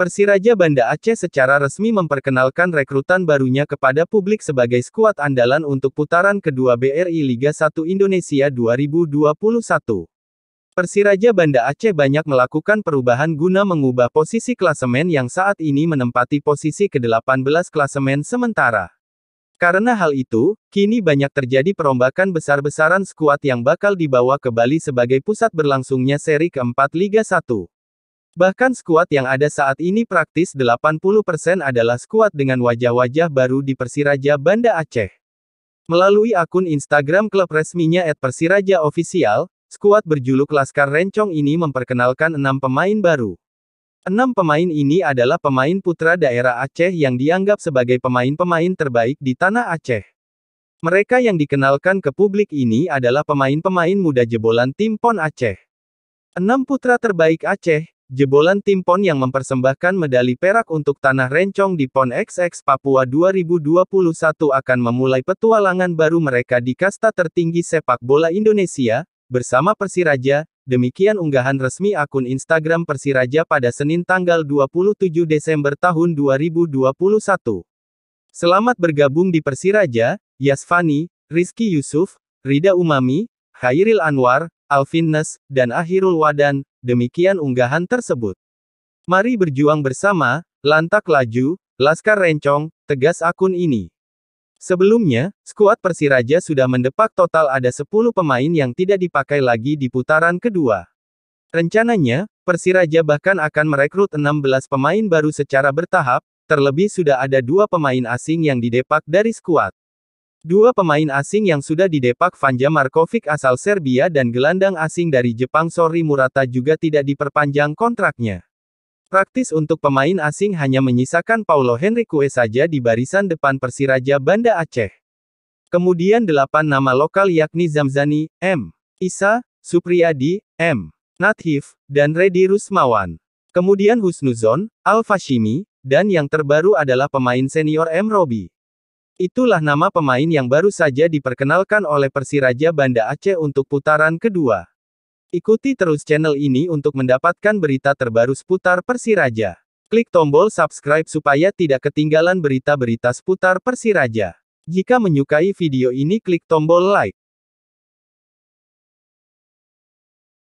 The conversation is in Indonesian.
Persiraja Banda Aceh secara resmi memperkenalkan rekrutan barunya kepada publik sebagai skuad andalan untuk putaran kedua BRI Liga 1 Indonesia 2021. Persiraja Banda Aceh banyak melakukan perubahan guna mengubah posisi klasemen yang saat ini menempati posisi ke-18 klasemen sementara. Karena hal itu, kini banyak terjadi perombakan besar-besaran skuad yang bakal dibawa ke Bali sebagai pusat berlangsungnya seri keempat Liga 1. Bahkan skuad yang ada saat ini praktis 80% adalah skuad dengan wajah-wajah baru di Persiraja Banda Aceh. Melalui akun Instagram klub resminya at Persiraja Official, skuad berjuluk Laskar Rencong ini memperkenalkan enam pemain baru. Enam pemain ini adalah pemain putra daerah Aceh yang dianggap sebagai pemain-pemain terbaik di tanah Aceh. Mereka yang dikenalkan ke publik ini adalah pemain-pemain muda jebolan tim PON Aceh. Enam putra terbaik Aceh, Jebolan tim PON yang mempersembahkan medali perak untuk Tanah Rencong di PON XX Papua 2021 akan memulai petualangan baru mereka di kasta tertinggi sepak bola Indonesia, bersama Persiraja, demikian unggahan resmi akun Instagram Persiraja pada Senin tanggal 27 Desember tahun 2021. Selamat bergabung di Persiraja, Yasfani, Rizky Yusuf, Rida Umami, Khairil Anwar, Alfinnes, dan Ahirul Wadan, demikian unggahan tersebut. Mari berjuang bersama, lantak laju, Laskar Rencong, tegas akun ini. Sebelumnya, skuad Persiraja sudah mendepak total ada 10 pemain yang tidak dipakai lagi di putaran kedua. Rencananya, Persiraja bahkan akan merekrut 16 pemain baru secara bertahap, terlebih sudah ada dua pemain asing yang didepak dari skuad. Dua pemain asing yang sudah didepak Vanja Markovic asal Serbia dan gelandang asing dari Jepang Sori Murata juga tidak diperpanjang kontraknya. Praktis untuk pemain asing hanya menyisakan Paulo Henrique saja di barisan depan Persiraja Banda Aceh. Kemudian delapan nama lokal yakni Zamzani, M. Isa, Supriyadi, M. Nathif, dan Redi Rusmawan. Kemudian Husnuzon, Al-Fashimi, dan yang terbaru adalah pemain senior M. Robi. Itulah nama pemain yang baru saja diperkenalkan oleh Persiraja Banda Aceh untuk putaran kedua. Ikuti terus channel ini untuk mendapatkan berita terbaru seputar Persiraja. Klik tombol subscribe supaya tidak ketinggalan berita-berita seputar Persiraja. Jika menyukai video ini klik tombol like.